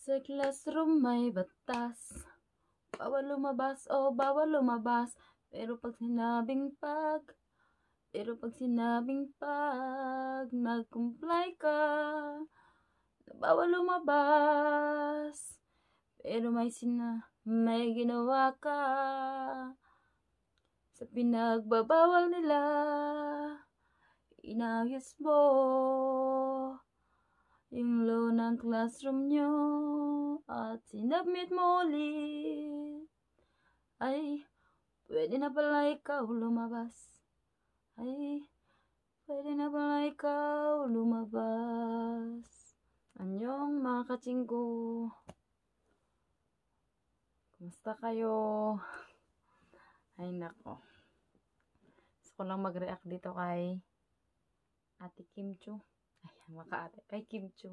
Sa classroom may batas Bawal lumabas o oh, bawal lumabas Pero pag sinabing pag Pero pag sinabing pag Nag-comply ka Bawal lumabas Pero may sina May ginawa ka Sa pinagbabawal nila Inayos mo yung low ng classroom nyo at sinabmit mo ulit. Ay, pwede na pala ikaw lumabas. Ay, pwede na pala ikaw lumabas. Anyong mga katsinggo. Kumusta kayo? Ay nako. Gusto ko lang mag-react dito kay Ate Kim Ayan, makaate. Kay Kim Chu.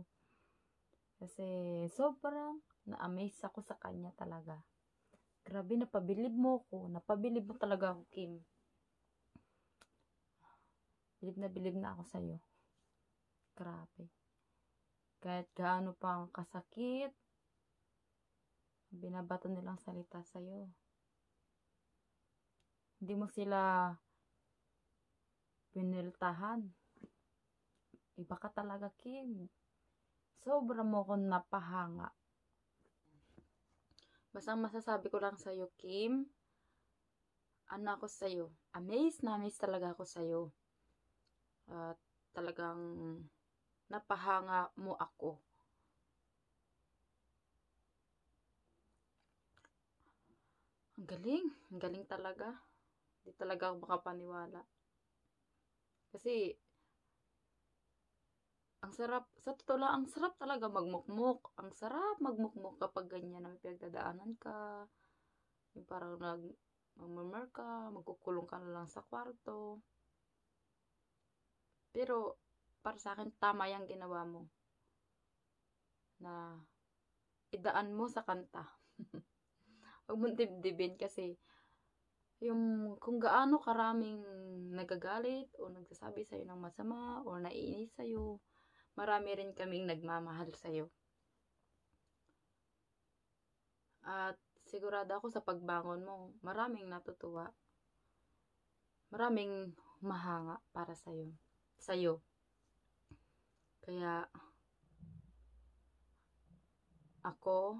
Kasi sobrang na-amaze ako sa kanya talaga. Grabe, napabilib mo ako. Napabilib mo talaga ako, Kim. Bilib na bilib na ako sa'yo. Grabe. Kahit gaano pang kasakit, binabato nilang salita sa'yo. Hindi mo sila piniltahan. Iba ka talaga, Kim. Sobra mo akong napahanga. Basta masasabi ko lang sa'yo, Kim, ano ako sa'yo, amazed na amazed talaga ako sa'yo. At talagang napahanga mo ako. Ang galing. Ang galing talaga. Hindi talaga ako makapaniwala. Kasi, ang sarap, sa totoo lang, ang sarap talaga magmukmuk. Ang sarap magmukmuk kapag ganyan na may pinagdadaanan ka. Yung parang nag, magmumur ka, magkukulong ka na lang sa kwarto. Pero, para sa akin, tama yung ginawa mo. Na, idaan mo sa kanta. Huwag mong dibdibin kasi, yung kung gaano karaming nagagalit o nagsasabi sa'yo ng masama o naiinis sa'yo, marami rin kaming nagmamahal sa'yo. At sigurado ako sa pagbangon mo, maraming natutuwa. Maraming mahanga para sa'yo. Sa'yo. Kaya, ako,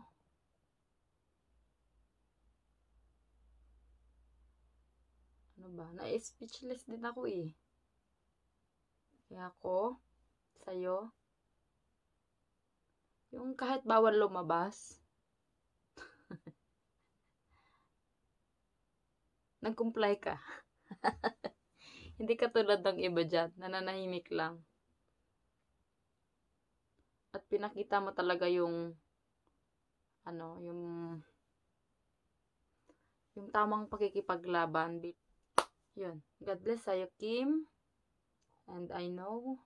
ano ba, na-speechless din ako eh. Kaya ako, sa'yo. Yung kahit bawal lumabas. Nag-comply ka. Hindi ka tulad ng iba dyan, nananahimik lang. At pinakita mo talaga yung ano, yung yung tamang pakikipaglaban. Yun. God bless sa'yo, Kim. And I know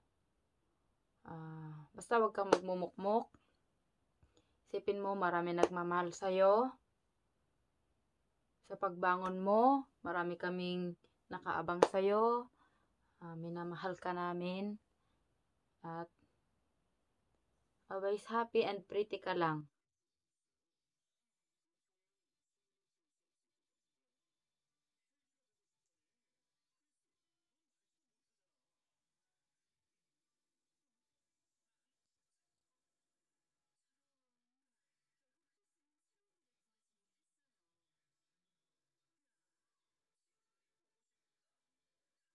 Uh, basta wag kang magmumukmok. Sipin mo, marami nagmamahal sa'yo. Sa pagbangon mo, marami kaming nakaabang sa'yo. Uh, minamahal ka namin. At always happy and pretty ka lang.